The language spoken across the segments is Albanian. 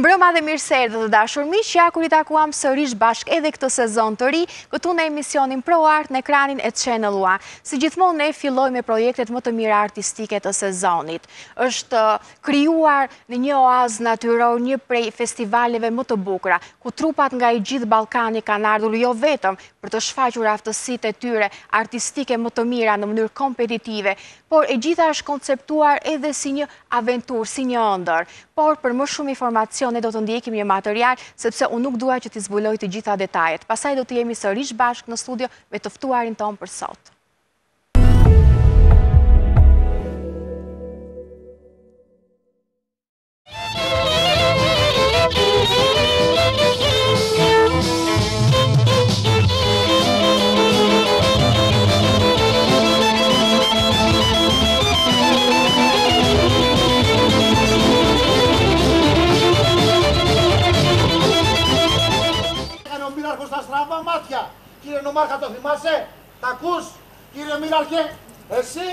mbrëma dhe mirë se erdhë të dashur miqë, ja kur i takuam sërish bashk edhe këtë sezon të ri, këtu në emisionin ProArt në ekranin e Channel One. Si gjithmonë ne filloj me projekte të më të mirë artistike të sezonit. është uh, kryuar në një oaz natyror, një prej festivaleve më të bukra, ku trupat nga i gjithë Balkani kanë ardhur jo vetëm për të shfaqur aftësit e tyre artistike më të mira në mënyrë kompetitive, por e gjitha është konceptuar edhe si një aventur, si një ëndër, por për më shumë informacion ne do të ndjekim një material, sepse unë nuk duaj që t'i zbuloj të gjitha detajet. Pasaj do t'i jemi sërish bashkë në studio me tëftuarin tonë për sotë. Κύριε Νομάρχα, το θυμάσαι, τα ακού, κύριε Μύραρχε, εσύ.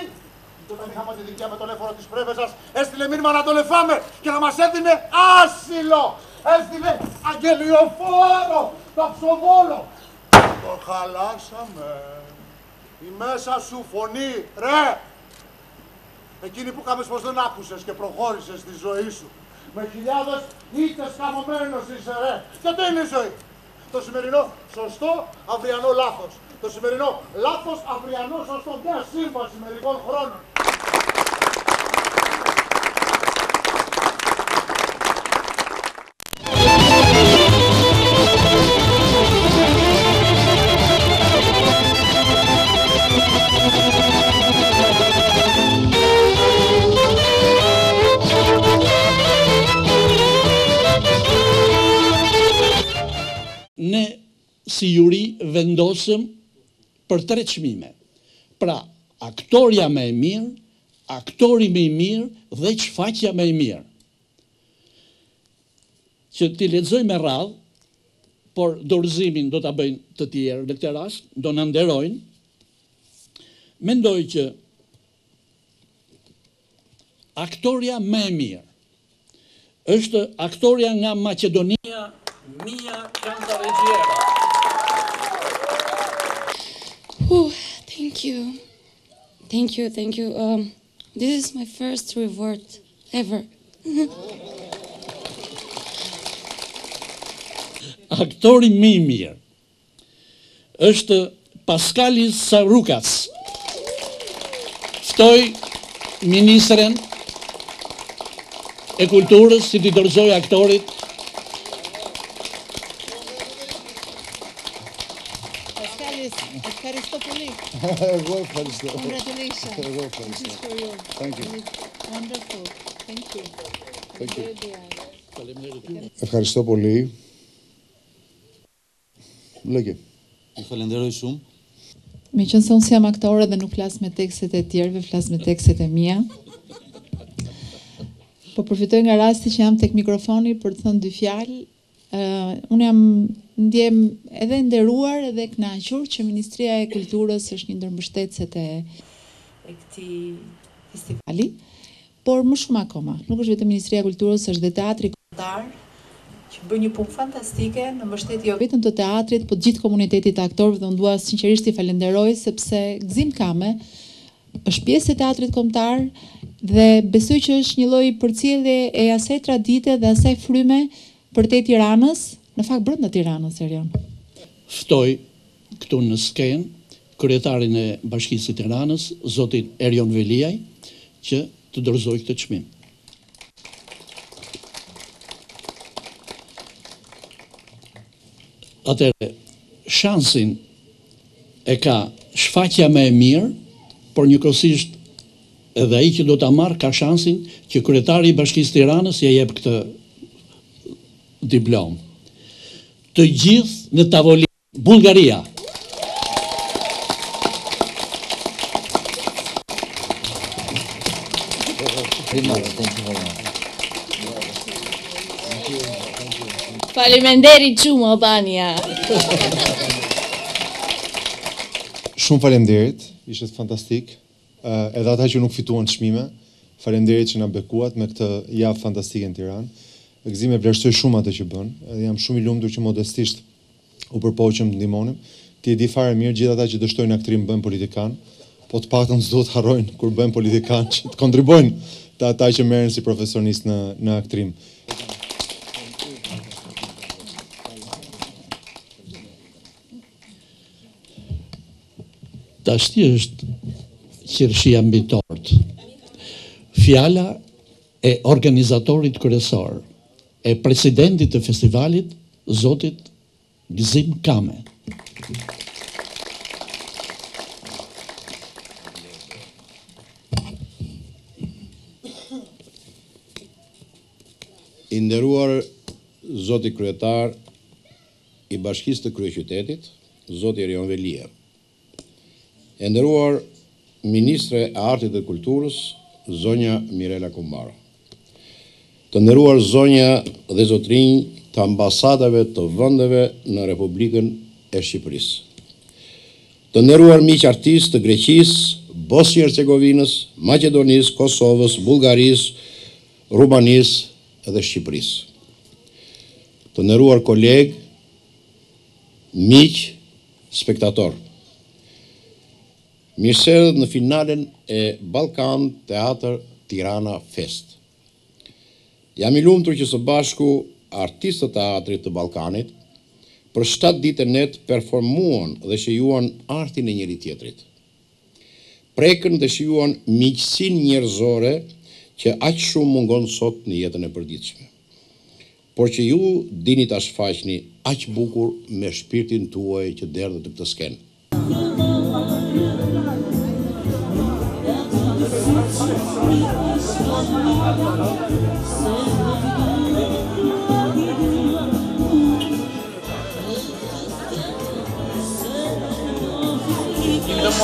Όταν είχαμε τη δικιά με τον έφορο τη πρέβεζα, έστειλε μήνυμα να το λεφάμε και να μα έδινε άσυλο. Έστειλε αγγελιοφόρο, ψοβόλο. Το χαλάσαμε. Η μέσα σου φωνή, ρε. Εκείνη που κάμες πω δεν άκουσες και προχώρησες στη ζωή σου. Με χιλιάδες ήττε καμωμένος είσαι ρε. Και τι είναι η ζωή. Το σημερινό σωστό, αυριανό λάθος. Το σημερινό λάθος, αυριανό σωστό. Μια σύμβαση μερικών χρόνων. si juri vendosëm për tre qmime. Pra, aktorja me e mirë, aktori me e mirë dhe qfaqja me e mirë. Që ti ledzoj me radhë, por dorëzimin do të bëjnë të tjerë në këtë rast, do në nderojnë, mendoj që aktorja me e mirë, është aktorja nga Macedonia Mia Cantareggiera. Uh, thank you. Thank you, thank you. Um, this is my first reward ever. Aktori më i mirë është Pascali Sarukas. Ftoj ministren e kulturës si t'i dorëzoj aktorit Congratulations. Thank you. Wonderful. Thank you. Thank you. Thank Thank you. Thank you. Thank you. Thank you. Thank you. Thank you. Thank you. Thank you. Thank you. Thank you. Thank you. Thank you. Thank you. Thank you. Thank you. Thank you. Thank ndjem edhe nderuar edhe kënaqur që Ministria e Kulturës është një ndër mbështetësit e e këtij festivali, por më shumë akoma, nuk është vetëm Ministria e Kulturës, është dhe Teatri Kombëtar që bën një punë fantastike në mbështetje jo vetëm të teatrit, por të gjithë komunitetit të aktorëve dhe unë dua sinqerisht falenderoj sepse Gzim Kame është pjesë e Teatrit Kombëtar dhe besoj që është një lloj përcjellje e asaj tradite dhe asaj fryme për te Tiranës, në fakt brëndë në Tiranë, Serion. Ftoj këtu në skenë, kryetarin e bashkisë Tiranës, zotin Erion Veliaj, që të dërzoj këtë qmim. Atere, shansin e ka shfaqja me e mirë, por një kësisht edhe i që do të marë ka shansin që kryetari i bashkisë Tiranës ja jebë këtë diplomë të gjithë në tavolinë Bulgaria. Falemenderi qumë, Albania. Shumë falemderit, ishet fantastik. Eh, edhe ata që nuk fituan shmime, falemderit që nga bekuat me këtë javë fantastik e në Tiranë e gëzim e vlerësoj shumë atë që bën, edhe jam shumë i lumtur që modestisht u përpoqëm të ndihmonim. Ti e di fare mirë gjithë ata që dështojnë aktrim bën politikan, po të paktën s'do të harrojnë kur bën politikan që të kontribuojnë të ata që merren si profesionist në në aktrim. Dashti është qërëshi ambitort. Fjalla e organizatorit kërësorë e presidentit të festivalit, Zotit Gzim Kame. Inderuar Zotit Kryetar i Bashkisë të Kryeqytetit, Zotit Rion E Inderuar Ministre e Artit dhe Kulturës, Zonja Mirela Kumbara të nëruar zonja dhe zotrinj të ambasadave të vëndeve në Republikën e Shqipëris. Të nëruar miqë artistë të Greqis, Bosnjërcegovinës, Macedonisë, Kosovës, Bulgarisë, Rumanisë dhe Shqipërisë. Të nëruar kolegë, miqë, spektatorë. Mirësërët në finalen e Balkan Teatr Tirana Fest. Jam i lumtur që së bashku artistët të teatrit të Balkanit për 7 dite net performuan dhe që juan artin e njëri tjetrit. Prekën dhe që juan miqësin njërzore që aqë shumë mungon sot në jetën e përditshme. Por që ju dinit ashtë faqni aqë bukur me shpirtin të uaj që derë dhe të këtë skenë.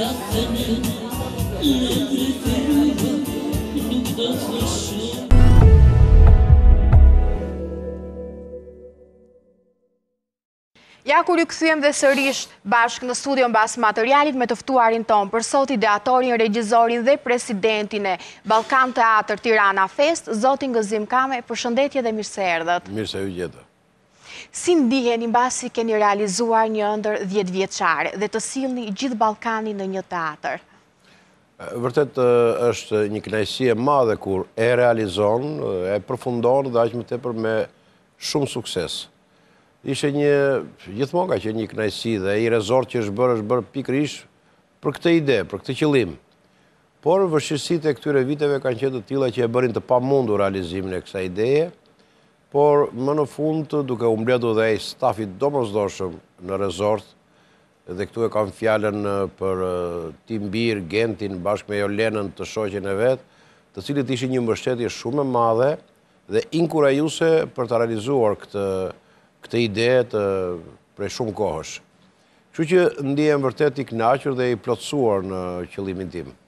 Ja ku rikësujem dhe sërish bashkë në studion basë materialit me tëftuarin tonë për sot ideatorin, regjizorin dhe presidentin e Balkan Teatr Tirana Fest, Zotin Gëzim Kame, për shëndetje dhe mirëse erdhët. Mirëse ju gjithë. Si ndiheni basi keni realizuar një ndër 10 vjeqare dhe të silni gjithë Balkani në një teatër? Vërtet është një knajsie madhe kur e realizon, e përfundon dhe aqë më tepër me shumë sukses. Ishe një, gjithmon ka që një knajësi dhe i rezort që është bërë, është bërë pikrish për këte ide, për këte qëlim. Por vëshësit e këtyre viteve kanë qëtë të tila që e bërin të pa mundu realizimin e kësa ideje, por më në fund, duke umbledu dhe e stafit domozdoshëm në rezort, dhe këtu e kam fjallën për Tim Bir, Gentin, bashkë me Jolenën të shoqin e vetë, të cilit ishi një mbështetje shumë e madhe dhe inkurajuse për të realizuar këtë, këtë ide të prej shumë kohësh. Që që ndihem vërtet i knaqër dhe i plotësuar në qëllimin timë.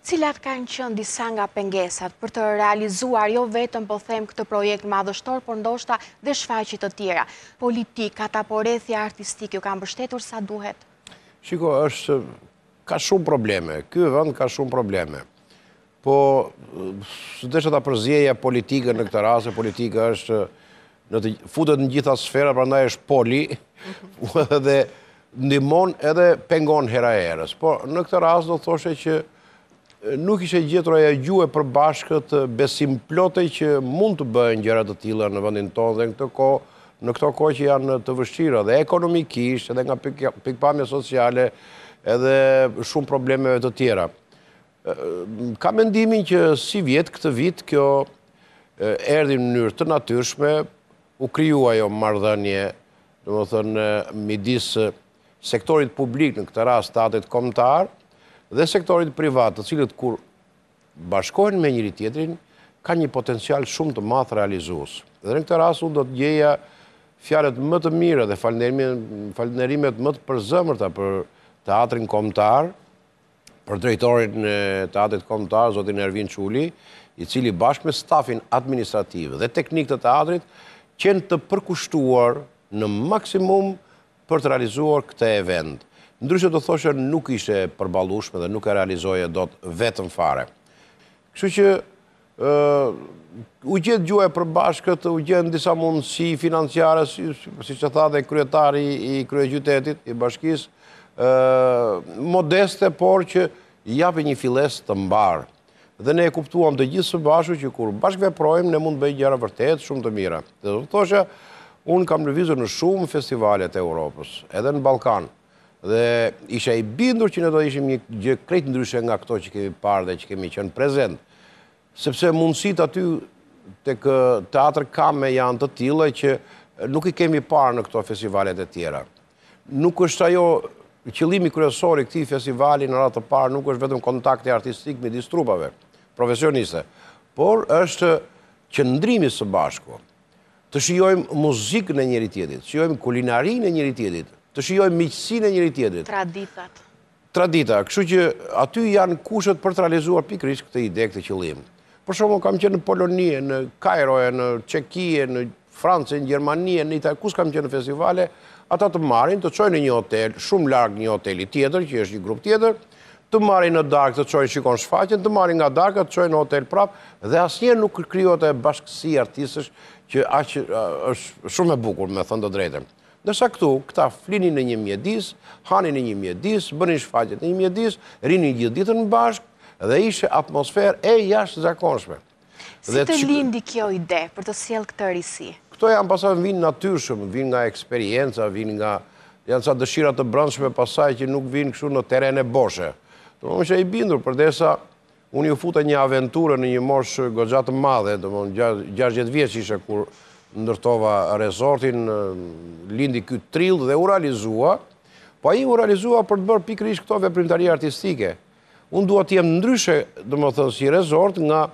Cilat kanë qënë disa nga pengesat për të realizuar jo vetëm për po them këtë projekt madhështor, por ndoshta dhe shfaqit të tjera? Politikat apo artistik ju kanë bështetur sa duhet? Shiko, është ka shumë probleme, kjo vënd ka shumë probleme. Po, së të shëta përzjeja politikën në këtë rase, politika është në të futët në gjitha sfera, pra nda është poli, dhe ndimon edhe pengon hera erës. Po, në këtë rase do thoshe që nuk ishe gjithro e gjuhe për bashkët besim plotej që mund të bëhen gjerat të tila në vëndin tonë dhe në këto ko që janë të vështira dhe ekonomikisht edhe nga pikpamja sociale edhe shumë problemeve të tjera. Ka mendimin që si vjetë këtë vitë kjo erdi në njërë të natyrshme u kryua jo mardhënje në më thënë midisë sektorit publik në këtë rast të atët dhe sektorit privat të cilët kur bashkojnë me njëri tjetrin, ka një potencial shumë të math realizus. Dhe në këtë rasu do të gjeja fjalet më të mire dhe falënerimet më të përzëmërta për teatrin komtar, për drejtorin në teatrit komtar, zotin Ervin Quli, i cili bashkë me stafin administrativë dhe teknik të teatrit, qenë të përkushtuar në maksimum për të realizuar këte event. Ndryshë të thoshe nuk ishte përbalushme dhe nuk e realizoje do të vetëm fare. Kështu që u gjithë gjuhe përbashkët, u gjithë në disa mundësi financiare, si që tha dhe kryetari i gjytetit, i bashkis, modeste, por që japë një files të mbarë. Dhe ne e kuptuam të gjithë së bashku që kur bashkëve projmë, ne mund të bëjë gjera vërtet shumë të mira. Dhe të thoshe, unë kam në vizur në shumë festivalet e Europës, edhe në Balkanë, dhe isha i bindur që në do të ishim një gjë krejt ndryshe nga këto që kemi parë dhe që kemi qënë prezent. Sepse mundësit aty të kë teatrë kame janë të tila që nuk i kemi parë në këto festivalet e tjera. Nuk është ajo qëlimi kërësori këti festivali në ratë të parë nuk është vetëm kontakti artistik me distrupave, profesioniste, por është qëndrimi së bashku, të shiojmë muzikë në njëri tjetit, shiojmë kulinarinë në njëri tjetit, të shijojmë miqësin e njëri tjetrit. Traditat. Tradita, kështu që aty janë kushët për të realizuar pikrish këtë ide këtë qëllim. Për shumë, kam qënë në Polonie, në Kajroje, në Qekije, në Francë, në Gjermanie, në Itaj, kusë kam qënë në festivale, ata të marin, të qojnë një hotel, shumë largë një hoteli tjetër, që është një grup tjetër, të marin në darkë, të qojnë shikon shfaqen, të marin nga darkë, të qojnë në hotel prapë, dhe asë nuk kryo e bashkësi artistës, që është shumë e bukur, me thëndë të drejtëm. Nësa këtu, këta flini në një mjedis, hanin në një mjedis, bënin shfaqet në një mjedis, rinin gjithë ditën në bashkë dhe ishe atmosferë e jashtë zakonshme. Si të lindi kjo ide për të siel këtë rrisi? Këto janë pasaj vinë natyrshëm, vinë nga eksperienca, vinë nga janë sa dëshirat të brëndshme pasaj që nuk vinë këshu në teren e boshe. Të më që e i bindur, për desa unë ju futa një aventurë në një moshë gëgjatë madhe, të më 60 vjeqë ishe kur ndërtova rezortin, lindi këtë trill dhe u realizua, po i u realizua për të bërë pikrish këtove primtari artistike. Unë duha të jemë ndryshe, dhe më thënë, si rezort nga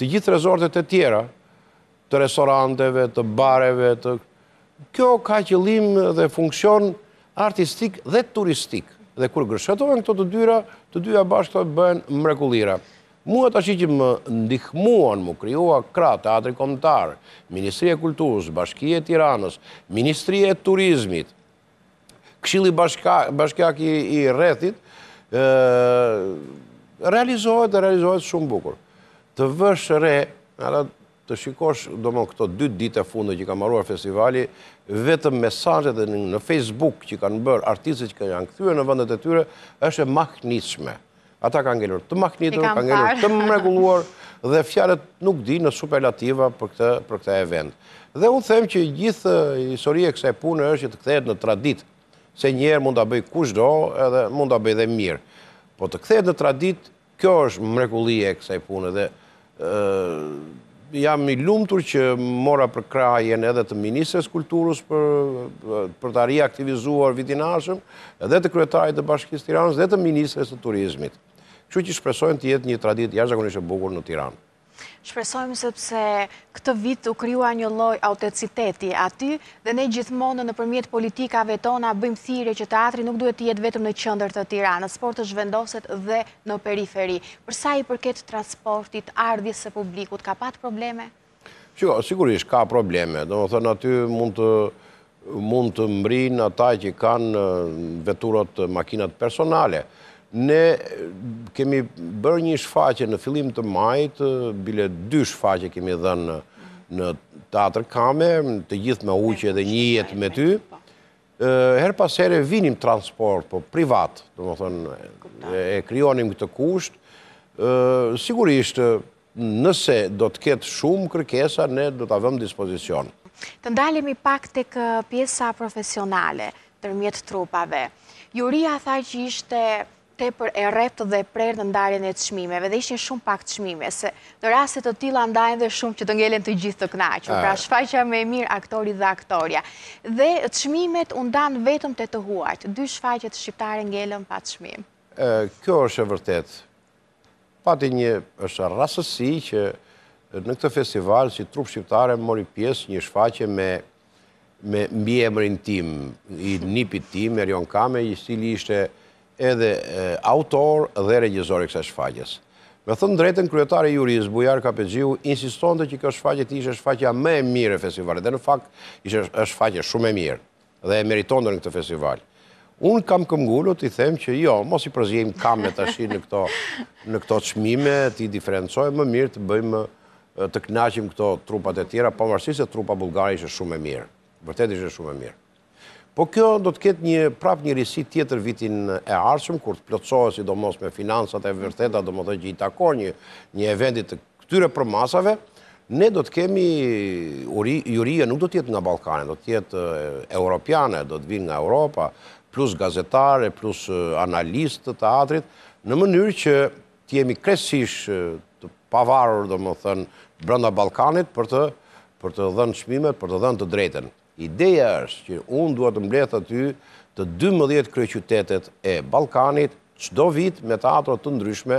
të gjithë rezortet e tjera, të restoranteve, të bareve, të... Kjo ka qëllim dhe funksion artistik dhe turistik. Dhe kur gërshetove në këto të dyra, të dyja të bëhen mrekulira. Mua të ashtë që më ndihmuan, më kryoa kra, teatri komtar, Ministrije Kulturës, Bashkije Tiranës, Ministrije Turizmit, Këshili Bashkjak i Rethit, realizohet dhe realizohet shumë bukur. Të vëshë re, të shikosh, do më këto dy dite funde që ka maruar festivali, vetëm mesajet dhe në Facebook që kanë bërë artisit që kanë këthyre në vëndet e tyre, është e makhnishme. Ata ka ngellur të maknitur, ka ngellur të mregulluar, dhe fjarët nuk di në superlativa për këta event. Dhe unë them që gjithë eh, historie kësa e punë është që të këthejt në tradit, se njerë mund të bëj kushdo edhe mund të bëj dhe mirë. Po të këthejt në tradit, kjo është mregullie kësa e punë dhe eh, jam i lumëtur që mora për krajen edhe të Ministres Kulturus për të reaktivizuar vitinashëm, edhe të kryetarit të bashkistiranës Tiranës, edhe të Ministres të Turizmit që që shpresojnë të jetë një tradit jashtëzakonisht e bukur në Tiranë. Shpresojmë sepse këtë vit u kryua një loj autociteti aty dhe ne gjithmonë në përmjet politikave tona bëjmë thire që teatri nuk duhet të jetë vetëm në qëndër të tira, në sport të zhvendoset dhe në periferi. Përsa i përket transportit, ardhjes e publikut, ka patë probleme? Qiko, sigurisht ka probleme, dhe më thënë aty mund të mbrin ata që kanë uh, veturat, uh, makinat personale, Ne kemi bërë një shfaqe në filim të majt, bile dy shfaqe kemi dhe në teatr kame, të gjithë me uqe dhe një jetë me ty. Herë pas herë vinim transport, po privat, të më thënë, e kryonim këtë kusht. Sigurisht, nëse do të ketë shumë kërkesa, ne do të avëm dispozicion. Të ndalimi pak të kë pjesa profesionale, tërmjet trupave. Juria tha që ishte për e reptë dhe e prerë në ndarjen e të shmimeve, dhe ishin shumë pak të shmime, se në rraset të tila ndajnë dhe shumë që të ngelen të gjithë të knaqën, ah. pra shfaqa me mirë aktori dhe aktoria. Dhe të shmimet undan vetëm të të huajt, dy shfaqet shqiptare ngelen pa të shmim. Kjo është e vërtet, pati një është rrasësi që në këtë festival që trup shqiptare mori pjesë një shfaqe me me mbi emrin tim, i nipit tim, Erion Kame, i stili ishte edhe autor dhe regjizor i kësa shfaqjes. Me thëmë drejten, kryetari juris, Bujar Kapegjiu, insiston të që kjo shfaqje ishe shfaqja me mire festivalet, dhe në fakt ishe shfaqje shumë e mire, dhe e meriton dhe në këtë festival. Unë kam këmgullu të i them që jo, mos i përzjejmë kam me të ashi në këto në këto të shmime, të i diferencoj më mirë të bëjmë të knaxim këto trupat e tjera, pa mërësi se trupa bulgari ishe shumë e mirë. Vërtet ishe shumë e mirë. Po kjo do të ketë një prap një risi tjetër vitin e arshëm, kur të plëtsohë si do mos me finansat e vërteta, do më të gjithë një, një eventit të këtyre për masave, ne do të kemi, jurija nuk do tjetë nga Balkane, do tjetë Europiane, do të vinë nga Europa, plus gazetare, plus analistë të teatrit, në mënyrë që t'jemi kresish të pavarur, do më thënë, brënda Balkanit për të, për të dhenë shmimet, për të dhenë të drejten. Ideja është që unë duhet të mbletë aty të 12 kryqytetet e Balkanit, qdo vit me teatro të ndryshme,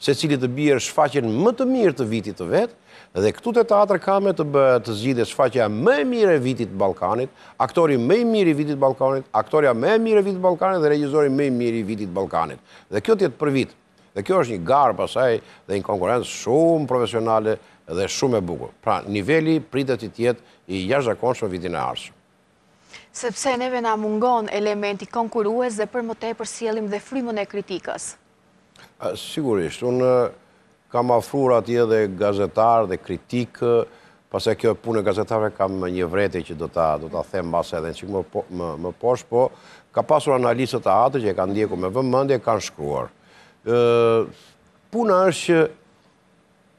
se cili të bjerë shfaqen më të mirë të vitit të vetë, dhe këtu të teatrë kame të bë të zgjide shfaqja më e mire vitit Balkanit, aktori më mirë mire vitit Balkanit, aktoria më e mire vitit Balkanit dhe regjizori më mirë mire vitit Balkanit. Dhe kjo tjetë për vit. Dhe kjo është një garë pasaj dhe një konkurencë shumë profesionale dhe shumë e bukur. Pra, nivelli pritët i tjetë i jashtë da për vitin e arshë. Sepse neve nga mungon elementi konkurues dhe për mëtej për sielim dhe frimën e kritikës? Sigurisht, unë kam afrur ati edhe gazetarë dhe kritikë, pasë e kjo punë e gazetarëve kam një vreti që do të të themë basë edhe në qikë më po, poshë, po ka pasur analisët a atë që e kanë ndjeku me vëmëndje, e kanë shkruar. Puna është që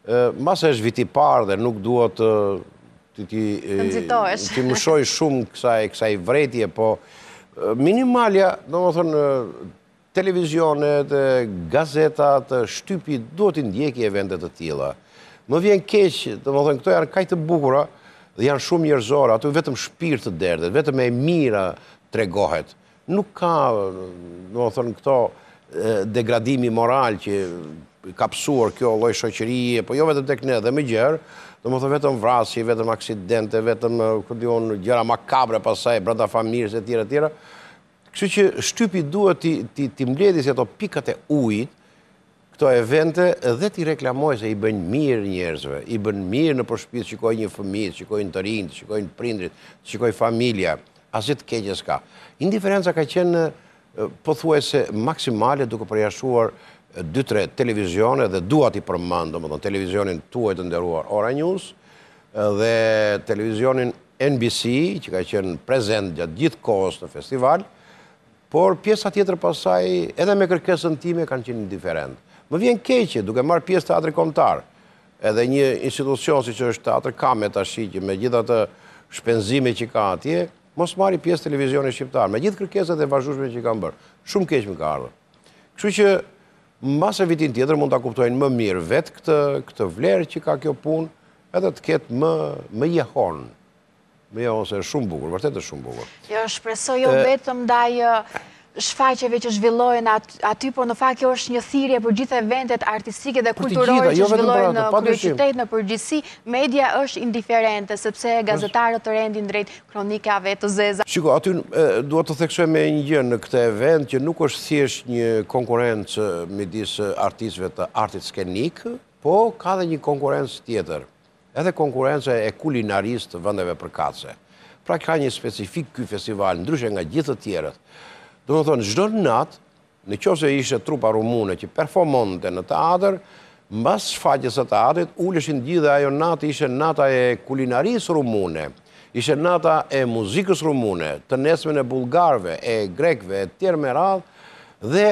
Masë është viti parë dhe nuk duhet të ti... Të nëzitojsh. Ti shumë kësa i vretje, po... Minimalja, do më thënë, televizionet, gazetat, shtypi, duhet të ndjekje e vendet të tila. Më vjen keqë, do më thënë, këto janë kajtë bukura dhe janë shumë njërzora, ato vetëm shpirë të derdhet, vetëm e mira të regohet. Nuk ka, do më thënë, këto degradimi moral që kapsuar kjo loj shoqërije, po jo vetëm tek ne dhe me gjerë, dhe më thë vetëm vrasi, vetëm aksidente, vetëm gjëra gjera makabre pasaj, brenda familjës e tjera, tjera. Kështu që shtypi duhet t'i mbledis e to pikat e ujit, këto evente dhe t'i reklamoj se i bën mirë njerëzve, i bën mirë në përshpit, qikoj një fëmijë, qikoj në të rinjë, qikoj në prindrit, qikoj familja, asit keqes ka. Indiferenca ka qenë pëthuese maksimale duke përjashuar dytre televizione dhe duat i përmando, më televizionin tuaj të nderuar Ora News dhe televizionin NBC, që ka qenë prezent gjatë gjithë kohës të festival, por pjesa tjetër pasaj, edhe me kërkesën time, kanë qenë indiferent. Më vjen keqe, duke marë pjesë të atëri komtar, edhe një institucion si që është të atër, kam e të ashiqë, me gjithë atë shpenzime që ka atje, mos marë i pjesë televizionin shqiptar, me gjithë kërkesët e vazhushme që kam bërë. Shumë keqë më ka ardhë. Kështu që në e vitin tjetër mund të kuptojnë më mirë vetë këtë vlerë që ka kjo punë, edhe të ketë më jehon, më jehonë se shumë bukur, vërtet e shumë bukur. Jo, shpresoj jo vetëm daj shfaqeve që zhvillojnë aty, por në fakt jo është një thirje për gjithë eventet artistike dhe kulturore jo që zhvillojnë në kryeqytet, në përgjithsi, media është indiferente, sepse gazetarët të rendin drejt kronikave të zeza. Shiko, aty duhet të theksoj me një gjë në këte event që nuk është thjesht një konkurencë me disë artistve të artit skenik, po ka dhe një konkurencë tjetër, edhe konkurencë e kulinaristë të për përkace. Pra ka një specifik këj festival, ndryshe nga gjithë të tjerët, Do të thonë, gjdo natë, në kjo se ishe trupa rumune që performonte në teatr, mbas basë shfaqës e teatrit, ullëshin gjithë ajo natë, ishe nata e kulinarisë rumune, ishe nata e muzikës rumune, të nesme në bulgarve, e grekve, e tjerë me radhë, dhe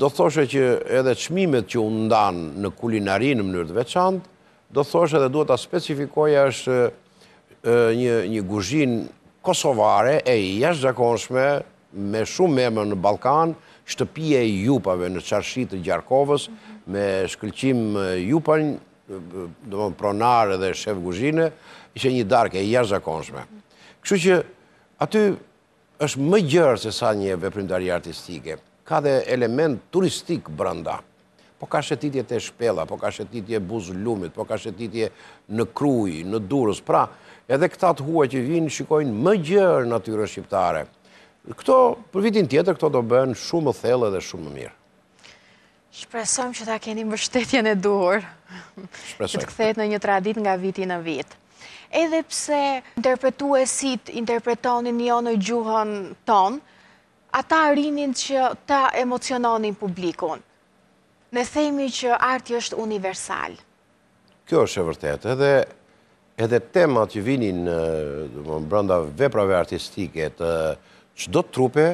do thoshe që edhe qmimet që undanë në kulinari në mënyrë të veçantë, do thoshe dhe duhet a specifikoja është një guzhin kosovare e jashtë gjakonshme, me shumë me më në Balkan, shtëpije i jupave në qarshi të Gjarkovës, me shkëllqim jupën, do më pronare dhe shef guzhine, ishe një darke e jashtë zakonshme. Kështu që aty është më gjërë se sa një veprimtari artistike. Ka dhe element turistik branda. Po ka shetitje të shpela, po ka shetitje buzë lumit, po ka shetitje në kruj, në durës. Pra, edhe këtat hua që vinë shikojnë më gjërë natyre shqiptare. Këto, për vitin tjetër, këto do bënë shumë më thellë dhe shumë më mirë. Shpresojmë që ta keni mbështetjen e duhur. Shpresojmë. Këtë këthet në një tradit nga vitin në vit. Edhe pse interpretuesit interpretonin një jo në gjuhën tonë, ata rinin që ta emociononin publikun. Ne themi që arti është universal. Kjo është e vërtet, edhe edhe temat që vinin në brënda veprave artistike të që do të trupe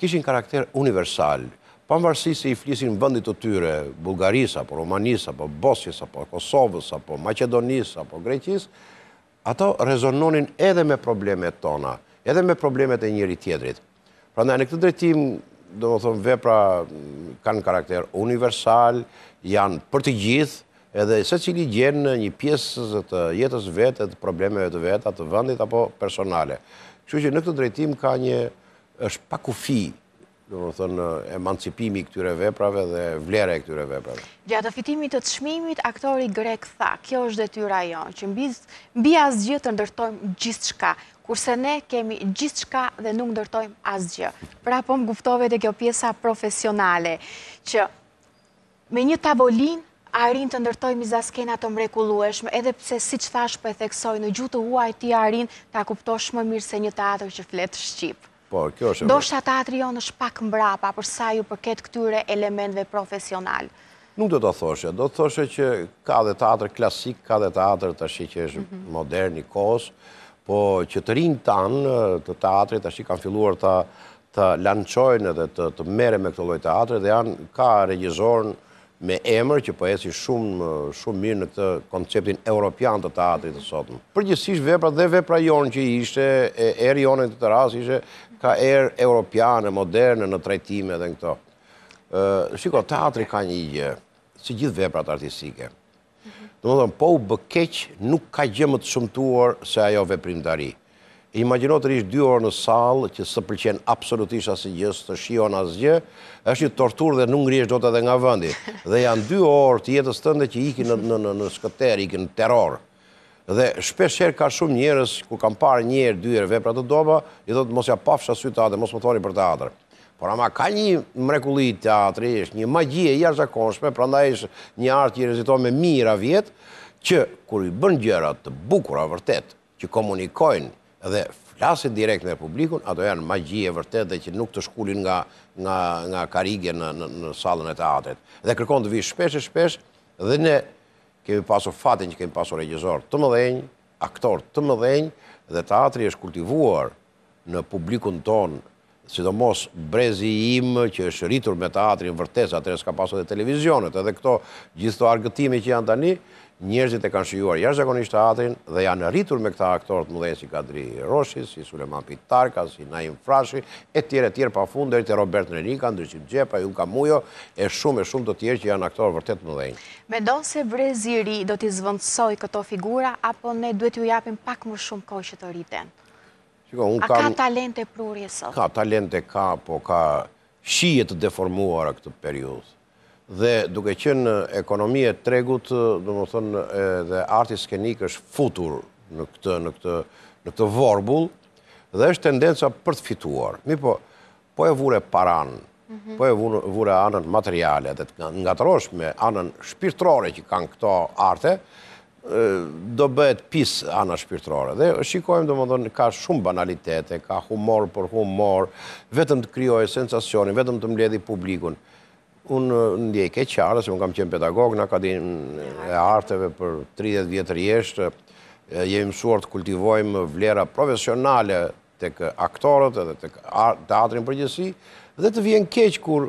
kishin karakter universal, pa se i flisin vëndit të tyre, Bulgarisa, apo Romanisa, apo Bosjes, apo Kosovës, apo Macedonisa, apo Greqis, ato rezononin edhe me problemet tona, edhe me problemet e njëri tjedrit. Pra në këtë drejtim, do më thëmë, vepra mm, kanë karakter universal, janë për të gjithë, edhe se cili gjenë një pjesës të jetës vetë, të problemeve të vetë, atë vëndit, apo personale. Kështu që në këtë drejtim ka një, është pak u fi, në emancipimi këtyre veprave dhe vlere këtyre veprave. të fitimit të të shmimit, aktori grek tha, kjo është dhe tyra jo, që mbi asgjë të ndërtojmë gjithë shka, kurse ne kemi gjithë shka dhe nuk ndërtojmë asgjë. Pra po më guftove dhe kjo pjesa profesionale, që me një tavolin arin të ndërtoj mizaskena të mrekulueshme, edhe pse si që thash për e theksoj në gjutë huaj ti arin të kuptosh më mirë se një teatr që fletë Shqipë. Por, kjo është... Do shta teatri jo në shpak mbrapa për sa ju përket këtyre elementve profesional? Nuk do të thoshe, do të thoshe që ka dhe teatr klasik, ka dhe teatr të ashtë që është modern i kos, po që të rinë të teatrit ashtë që kanë filluar të lanqojnë edhe të mere me këtë loj teatrit dhe janë ka regjizorën me emër që pojesi shumë shumë mirë në këtë konceptin europian të teatrit të sotëm. Përgjësish vepra dhe vepra jonë që ishte, erë jonë në të rrasë ishe, ka erë europiane, moderne në trajtime dhe në këto. Shiko, teatri ka një gjë, si gjithë vepra të artistike. Në më dhëmë, po u bëkeq nuk ka gjë më të shumëtuar se ajo veprim të ri imagino të rishë dy orë në salë që së pëlqen absolutisht asë gjësë të shion asë gjë, është një tortur dhe nuk ngrishë do të edhe nga vëndi. Dhe janë dy orë të jetës tënde që ikin në, në, në shkëter, ikin në terror. Dhe shpesher ka shumë njërës, ku kam parë njërë, dyrë, vepra të doba, i do të mos ja pafsha sy të atër, mos më thori për të atër. Por ama ka një mrekulli i teatri, është një magji e jashtë akonshme, prandaj është një artë që i me mira vjetë, që kur i bën gjërat të bukura vërtet, që komunikojnë, dhe flasin direkt me publikun, ato janë magji e vërtet dhe që nuk të shkullin nga karigje në salën e teatrit. Dhe kërkon të vishë shpesh e shpesh, dhe ne kemi pasur fatin që kemi pasur regjizor të mëdhenj, aktor të mëdhenj, dhe teatri është kultivuar në publikun tonë, sidomos brezi imë që është rritur me teatri në vërtesa, atërës ka pasur dhe televizionet, edhe këto gjithë të argëtimi që janë tani, njerëzit e kanë shijuar jashtëzakonisht atrin dhe janë rritur me këta aktorë të mëdhenj si Kadri Roshi, si Suleman Pitarka, si Naim Frashi, etj, etj, pafund deri te Robert Nerika, Ndriçim Xhepa, Ilka Mujo, e shumë e shumë të tjerë që janë aktorë vërtet mëdhenj. Mendon se do se breziri do t'i zvendësoj këto figura apo ne duhet ju japim pak më shumë kohë që të rriten? un kam A ka talente prurje sot. Ka talente ka, po ka shije të deformuara këtë periudhë dhe duke qenë ekonomi e tregut, dhe më thënë, dhe arti skenik është futur në këtë, në këtë, në këtë vorbul, dhe është tendenca për të fituar. Mi po, po e vure paran, po e vure anën materiale, dhe të nga të rosh me anën shpirtrore që kanë këto arte, do bëhet pis anë shpirtrore. Dhe shikojmë, do më dhënë, ka shumë banalitete, ka humor për humor, vetëm të kryojë sensacionin, vetëm të mledhi publikun unë ndjej ke qarë, se unë kam qenë pedagog, në akadin e arteve për 30 vjetë rjeshtë, jemi mësuar të kultivojmë vlera profesionale të aktorët edhe të teatrin përgjësi, dhe të vjen keqë kur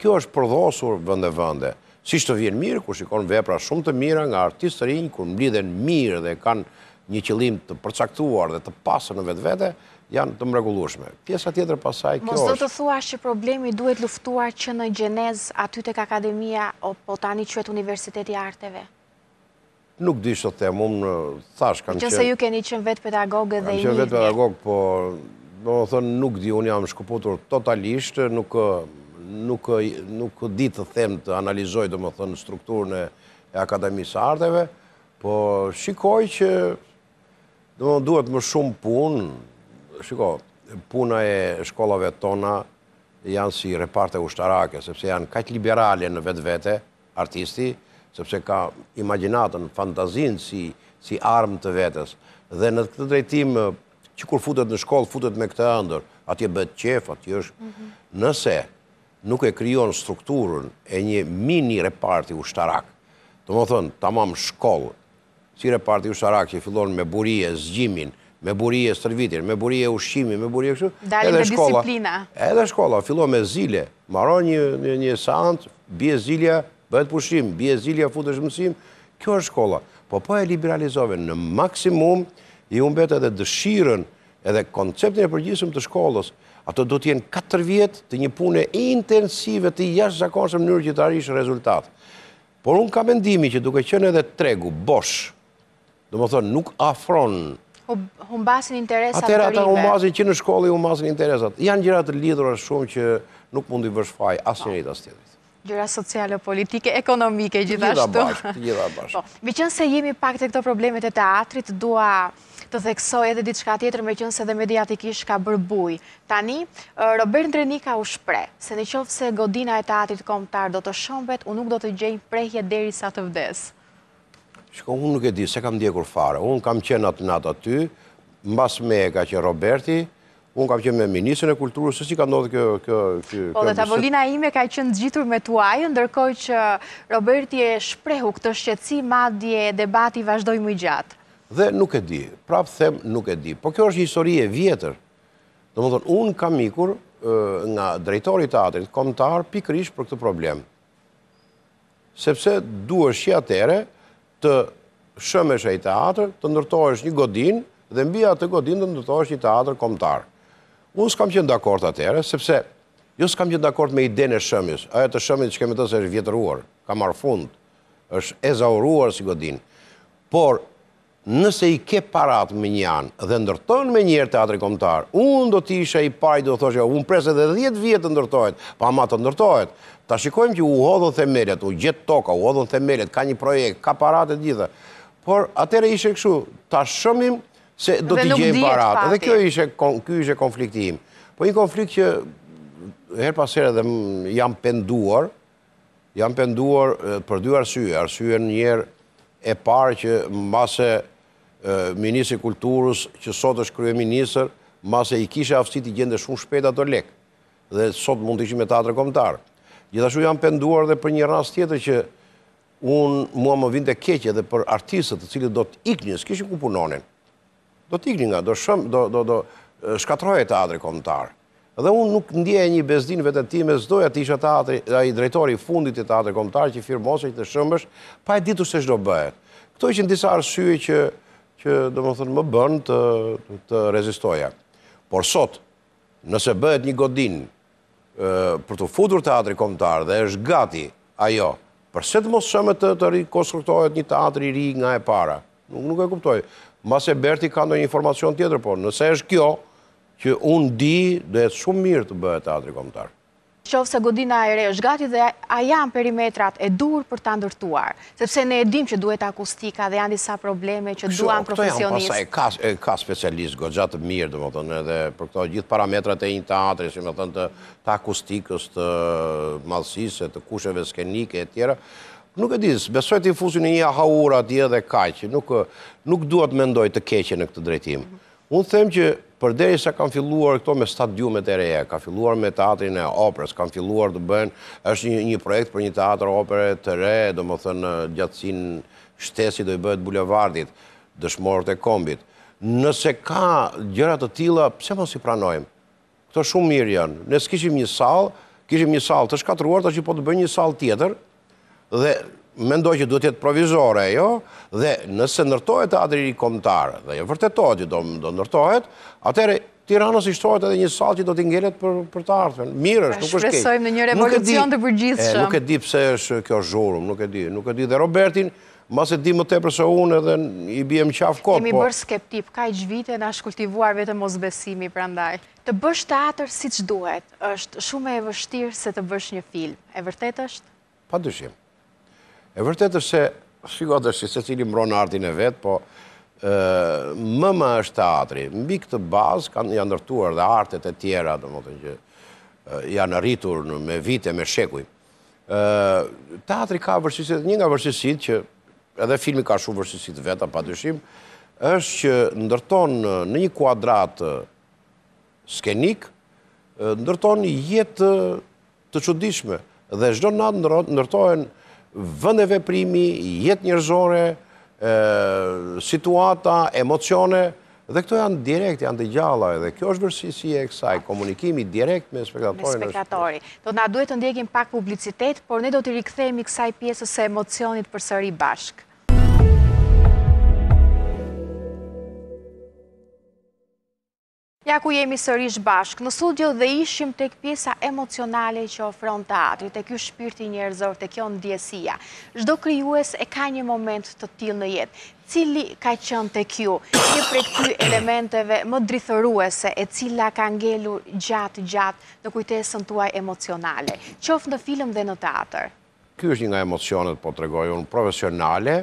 kjo është përdhosur vënde-vënde. Si shtë vjen mirë, kur shikon vepra shumë të mira nga artistë rinjë, kur mblidhen mirë dhe kanë një qëllim të përcaktuar dhe të pasër në vetë vete, janë të mregullushme. Pjesa tjetër pasaj, kjo është... Mos do të thua që problemi duhet luftuar që në gjenez aty të akademia o po tani qëtë Universiteti Arteve? Nuk di shtë të temë, unë në thash kanë që... Qënëse ju keni qënë vetë pedagogë dhe i një... Kanë qënë vetë pedagogë, po... Në më thënë, nuk di, unë jam shkuputur totalisht, nuk di të themë të analizoj, do më thënë, strukturën e akademisë arteve, po shikoj që Do më duhet më shumë pun, shiko, puna e shkollave tona janë si reparte ushtarake, sepse janë kajtë liberale në vetë vete, artisti, sepse ka imaginatën, fantazin si armë të vetës. Dhe në këtë drejtim, që kur futet në shkollë, futet me këtë ndër, atje bëtë qef, atje është, mhm. nëse nuk e kryon strukturën e një mini reparti ushtarak, të më thënë, tamam shkollë, qire parti u sharak që fillon me burie, zgjimin, me burie, stërvitin, me burie, ushqimin, me burie, kështu. Dalin dhe disiplina. Edhe shkolla, fillon me zile, maron një sandë, bje zilja, bëhet pushim, bje zilja, futesh mësim, kjo është shkolla. Po po e liberalizove në maksimum, i umbet edhe dëshiren, edhe konceptin e përgjithsim të shkollës, ato do t'jenë 4 vjetë të një pune intensive të jashtë në mënyrë që të arishë rezultatë. Por unë ka mendimi që duke qënë edhe tregu, bosh, Do më thonë, nuk afron. Humbasin interesat të rime. Atera ta humbasin që në shkolli humbasin interesat. Janë gjirat të lidhura shumë që nuk mundi vëshfaj asë njëri të asë tjetërit. Gjëra sociale, politike, ekonomike, gjithashtu. Gjitha bashkë, gjitha bashkë. Po, Mi qënë se jemi pak të këto problemet e teatrit, dua të theksoj edhe ditë shka tjetër, me qënë se dhe mediatikish ka bërbuj. Tani, Robert Ndrenika u shpre, se në qofë se godina e teatrit komptar do të shombet, unë nuk do të gjenjë prehje deri sa të vdesë. Shko, unë nuk e di, se kam ndjekur fare. Unë kam qenë atë natë aty, në basë me e ka qenë Roberti, unë kam qenë me Ministrën e Kulturës, së si ka ndodhë kjo... Po, dhe tavolina ime ka qenë gjithur me tuaj, ndërkoj që Roberti e shprehu këtë shqeci madje debati vazhdoj më i gjatë. Dhe nuk e di, prapë them nuk e di. Po kjo është histori e vjetër. Dhe më unë kam ikur nga drejtori të atërit, komtar pikrish për këtë problem. Sepse duë që të shëmesh e i teatrë, të ndërtojsh një godin, dhe mbi atë të godin të ndërtojsh një teatrë komtar. Unë s'kam qenë dakord atere, sepse ju jo s'kam qenë dakord me idene shëmis, aja të shëmis që kemi të se është vjetëruar, kamar fund, është ezauruar si godin, por nëse i ke parat me një anë dhe ndërton me njerë teatri komtarë, unë do isha i paj do thoshe, unë preset edhe 10 vjetë ndërtojt, pa ma të ndërtojt, ta shikojmë që u hodhën themelet, u gjithë toka, u hodhën themelet, ka një projekt, ka parat e gjithë, por atere ishe këshu, ta shëmim se do t'i gjejmë parat, edhe kjo ishe, konfliktim, po një konflikt që her pasere dhe jam penduar, jam penduar për dy arsye, arsye njerë, e parë që Ministri Kulturës, që sot është Krye Minister, mase i kishe aftësit i gjende shumë shpet ato lek, dhe sot mund të ishim e tatër komtarë. Gjithashtu jam penduar dhe për një ras tjetër që unë mua më vind e keqe dhe për artisët të cilët do të iknin, s'kishin ku punonin, do të iknin nga, do shëmë, do, do, do shkatrojë të atri komtarë. Dhe unë nuk ndjeje një bezdin vetë ti me zdoja të isha të atri, a i drejtori fundit të atri komtarë që firmose që të shëmbësh, pa e ditu se shdo bëhet. Këto ishin disa arsye që që dhe më thënë më bënd të, të rezistoja. Por sot, nëse bëhet një godin për të futur teatri komtar dhe është gati ajo, përse të mos shëmë të, të rikonstruktohet një teatri ri nga e para? Nuk, nuk e kuptoj. Mase Berti ka ndonjë informacion tjetër, por nëse është kjo, që unë di dhe jetë shumë mirë të bëhet teatri komtar qovë se godina e re është gati dhe a janë perimetrat e dur për të ndërtuar, sepse ne edhim që duhet akustika dhe janë disa probleme që duan profesionist. Këto janë pasaj, ka specialist godxatë mirë, dhe më thënë, dhe për këto gjithë parametrat e një të atri, më thënë të akustikës, të malsisë, të kusheve skenike e tjera, Nuk e disë, besojt i fusin një ahaura, t'i dhe kaqë, nuk duhet me ndoj të keqe në këtë drejtim. Unë them që për deri sa kanë filluar këto me stadiumet e reja, kanë filluar me teatrin e operës, kanë filluar të bëjnë, është një projekt për një teatr opere të re, do më thënë gjatësin shtesi do i bëhet bulevardit, dëshmorët e kombit. Nëse ka gjërat të tila, pëse mos i pranojmë? Këto shumë mirë janë. Nësë kishim një salë, kishim një salë të shkatruar, të që po të bëjnë një salë tjetër, dhe mendoj që duhet jetë provizore, jo? Dhe nëse nërtojt e i komtarë, dhe e jo vërtetojt që do nërtojt, atëre tiranës i shtojt edhe një salë që do t'ingelet për të Mirë është, nuk është kejtë. Shpresojmë në një revolucion të përgjithë shumë. Nuk e di pëse është kjo zhurëm, nuk e di. Nuk e di dhe Robertin, mas e di më te përse unë edhe i bie më qafë kotë. Kemi po- bërë skeptip, ka i gjvite në ashtë kultivuar vetë mosbesimi, prandaj. Të bësh të atër si që duhet, është shumë e vështirë se të bësh një film. E vërtet është? Pa dëshimë. E vërtetë se, shikot është se cili mbronë artin e vetë, po mëma është teatri. Mbi këtë bazë kanë janë ndërtuar dhe artet e tjera, dhe më të një, janë rritur me vite, me shekuj. Teatri ka vërshësit, një nga vërshësit që, edhe filmi ka shumë vërshësit veta, pa është që ndërton në një kuadrat skenik, ndërton jetë të qëdishme dhe zhdo natë ndërtojnë vënde veprimi, jetë njërzore, situata, emocione, dhe këto janë direkt, janë të gjalla, dhe kjo është si e kësaj, komunikimi direkt me spektatori. Me spektatori. Do nga duhet të ndjekim pak publicitet, por ne do të rikëthejmë i kësaj pjesës e emocionit për sëri bashkë. Ja ku jemi sërish bashk, në studio dhe ishim të këpjesa emocionale që ofron teatri, të kjo shpirti njerëzor, të kjo ndjesia. Shdo kryues e ka një moment të til në jetë. Cili ka qënë të kjo? Një prej këty elementeve më drithëruese e cila ka ngellu gjatë gjatë në kujtesën tuaj emocionale. Qofë në film dhe në teatr? Kjo është një nga emocionet, po të regojë unë, profesionale,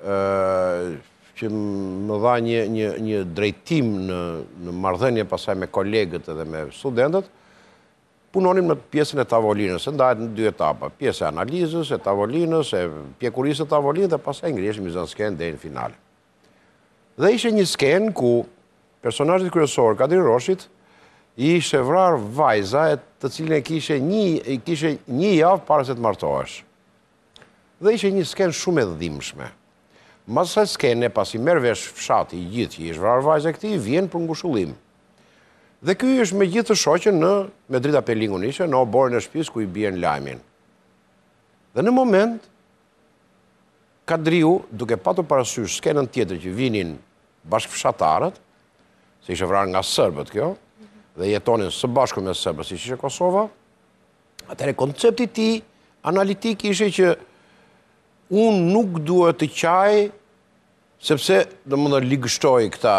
profesionale, që më dha një, një, një drejtim në, në mardhenje pasaj me kolegët edhe me studentët, punonim në pjesën e tavolinës, e në dy etapa, pjesë e analizës, e tavolinës, e pjekurisë e tavolinës, dhe pasaj ngrieshim i zënë skenë dhe në finale. Dhe ishe një skenë ku personajit kryesor, Kadri Roshit, i ishe vajza e të cilën e kishe një, një javë parës e të martohesh. Dhe ishe një skenë shumë e Masa e skene, pas i mervesh fshati i gjithë që i është vrarvajz e këti, i vjenë për ngushullim. Dhe kjo i është me gjithë të shoqën në, me drita për lingun ishe, në oborën e shpis ku i bjenë lajmin. Dhe në moment, ka driu duke patu parasysh skenën tjetër që vinin bashkë fshatarët, se ishe vrar nga sërbët kjo, dhe jetonin së bashku me sërbët si që ishe Kosova, atëre koncepti ti, analitik ishe që unë nuk duhet të qajë sepse dhe mundë ligështoj këta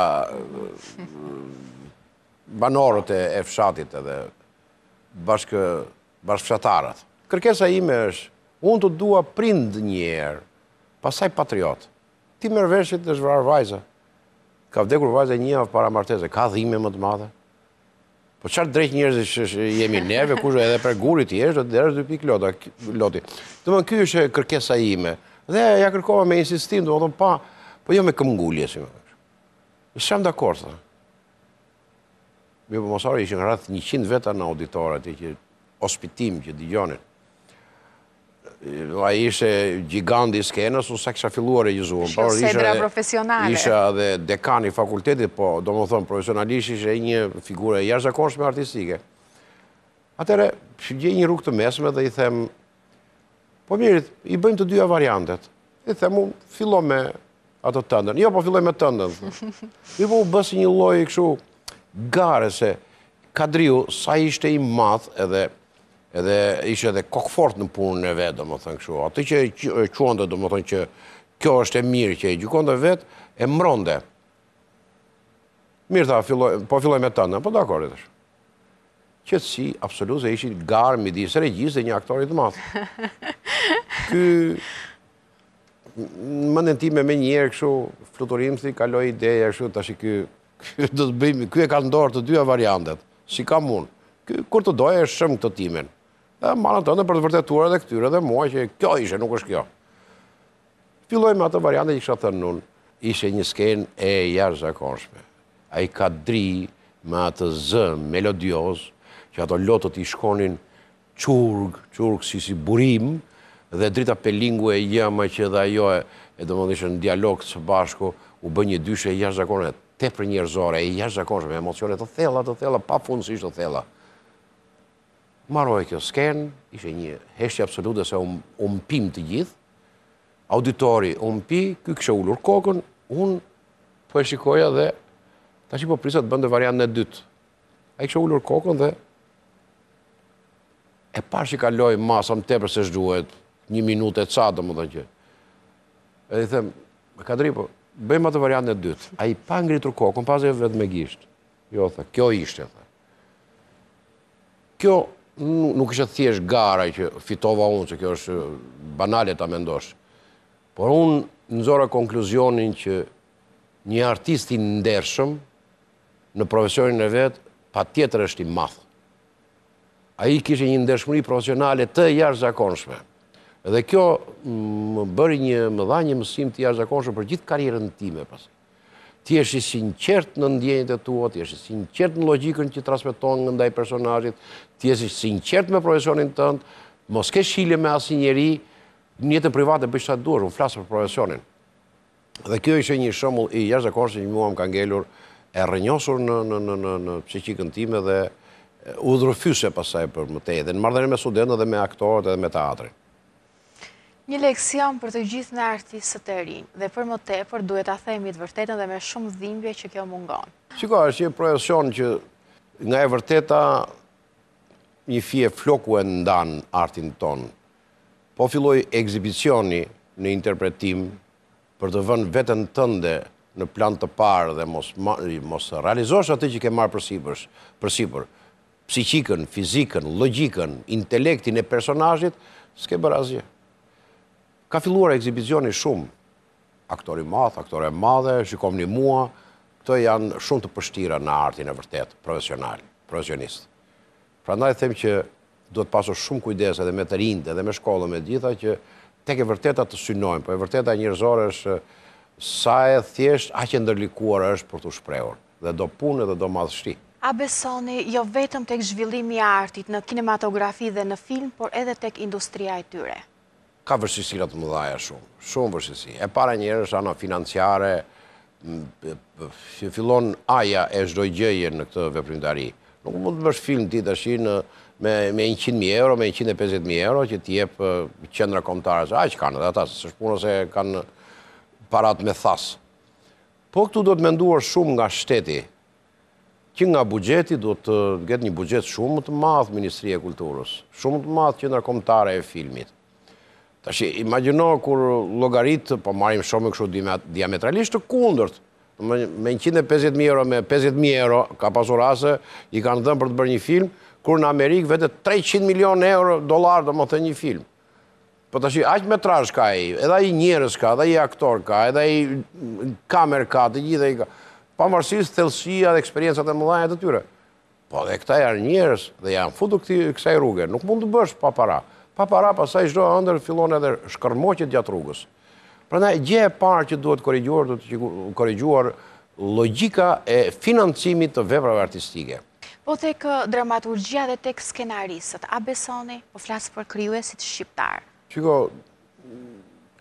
banorët e fshatit edhe bashkë bashkëfshatarët. Kërkesa ime është, unë të dua prind njerë, pasaj patriot. Ti mërveshit dhe zhvarë vajzë. Ka vdekur vajzë e një avë para martese. Ka dhime më të madhe. Po qartë drejt njerës e jemi neve, kushe edhe për gurit i eshtë, dhe rështë dhe pikë loti. Dhe më kjo është kërkesa ime. Dhe ja kërkova me insistim, dhe më thonë pa, Po jo me këmgullje, si më dhe. Po në shëmë dhe korë, thë. për mosarë ishë në rrath 100 veta në auditorë ati që ospitim që digjonit. A ishe gjigandi i skenës, unë se kësha filluar e gjizu. Shë sedra profesionale. Isha dhe dekani i fakultetit, po do më thëmë, profesionalisht ishe një figure e jashtë zakonsh artistike. Atere, shë gjej një rrugë të mesme dhe i themë, po mirit, i bëjmë të dyja variantet. I themë, unë fillo me të tëndën. Jo, po filloj me tëndën. Mi po u bësi një loj i këshu gare se kadriu sa ishte i math edhe edhe ishte edhe kokfort në punën e vetë, do më thënë këshu. Atë që e quante, do më thënë që kjo është e mirë që e gjukon dhe vetë, e mronde. Mirë tha, filloj, po filloj me tëndën, po është. Qëtë si, absolut, se ishin garë, midi, së regjisë dhe një aktorit të matë. Ky më nëntime me njerë këshu, fluturim si kaloj ideja këshu, të ashtë këtë do të bëjmë, e ka ndorë të dyja variantet, si ka mund, kur të dojë e shëmë këtë timen, dhe më të tënde për të vërtetuar edhe këtyre dhe muaj që kjo ishe, nuk është kjo. Filoj me atë variante që kësha thënë nun, ishe një skenë e jashtë zakonshme, a i ka dri me atë zëmë melodios, që ato lotët i shkonin qurg, qurg si si burim, dhe drita pe e jëma që dhe ajo e, e do më dhe në dialog së bashku, u bë një dyshe e jashtë zakonë, te për njërzore, e jashtë zakonë, me emocionet të thella, të thella, pa fundës ishtë të thella. Marohet kjo sken, ishe një heshtje absolute se umpim të gjithë, auditori umpi, këj kështë ullur kokën, unë po e shikoja dhe ta që po prisat bëndë variant në dytë. A i kështë ullur kokën dhe e parë që i kaloj masëm tepër se shduhet, një minutë e ca, dhe më dhe një. E dhe thëmë, kadri, po, bëjmë atë variant e dytë. A i pa ngritur kokën, pas e vetë me gishtë. Jo, thë, kjo ishte, thë. Kjo nuk ishte thjesh gara që fitova unë, që kjo është banale ta mendosh. Por unë nëzora konkluzionin që një artisti ndershëm në profesionin e vetë, pa tjetër është i mathë. A i kishe një ndeshmëri profesionale të jashtë zakonshme. Dhe kjo më bëri një më dha një mësim të jashtëzakonshëm për gjithë karrierën time pas. Ti je sinqert në ndjenjat e tua, ti je sinqert në logjikën që transmeton ndaj personazhit, ti je sinqert me profesionin tënd, mos ke shile me asnjëri, në jetën private bëj çfarë dësh, unë flas për profesionin. Dhe kjo ishte një shembull i jashtëzakonshëm që mua më ka ngelur e rënjosur në në në në, time dhe udhërfyse pasaj për më tej, dhe në marrëdhënie me studentët dhe me aktorët dhe me teatrin. Një leksion për të gjithë në artistë të rinë, dhe për më tepër duhet a themi të vërtetën dhe me shumë dhimbje që kjo mungon. Qiko, është një profesion që nga e vërteta një fje floku e ndanë artin tonë, po filloj ekzibicioni në interpretim për të vënë vetën tënde në plan të parë dhe mos realizosh atë që ke marë për psikikën, fizikën, logikën, intelektin e personajit, s'ke bërë Ka filluar ekzibizioni shumë, aktori madhë, aktore madhe, shikom një mua, këto janë shumë të pështira në artin e vërtet, profesional, profesionist. Pra ndaj them që do të paso shumë kujdes edhe me të rinde, edhe me shkollë, me gjitha që tek e vërteta të synojmë, po e vërteta njërzore është sa e thjesht, a që ndërlikuar është për të shprehur, dhe do punë dhe do madhështi. A besoni jo vetëm tek zhvillimi artit në kinematografi dhe në film, por edhe tek industria e tyre? ka vërshësirat të dhaja shumë, shumë vërshësirat. E para njërë është anë financiare, mm, fillon aja e shdoj gjëje në këtë veprimtari. Nuk mund të bësh film ti të shirë me 100.000 euro, me 150.000 euro, që ti jep uh, qendra komtare, a që kanë dhe ata, së shpunë se kanë parat me thasë. Po këtu do të menduar shumë nga shteti, që nga bugjeti do të uh, gjetë një bugjet shumë të madhë Ministri e Kulturës, shumë të madhë qendra komtare e filmit, Ta shi, imagino kur logaritë, po marim shumë kështu diametralisht të kundërt, me 150.000 euro, me 50.000 euro, ka pasur rase, i kanë dhëmë për të bërë një film, kur në Amerikë vete 300 milion euro dolar të më thë një film. Po të shi, aqë metraj ka i, edhe i njërës ka, edhe i aktor ka, edhe i kamer ka, të gjithë i ka. Pa mërësisë, thelsia dhe eksperiencët e mëdhajnë të tyre. Po dhe këta janë njërës dhe janë futu kësaj rrugë, nuk mund të bësh pa para pa para, i shdo ndër fillon edhe shkërmoqit gjatë rrugës. Pra ne, gje e parë që duhet korriguar, duhet korriguar logika e financimit të veprave artistike. Po të kë uh, dramaturgia dhe të kë skenarisët, a besoni, po flasë për kryuesit shqiptarë? Qiko,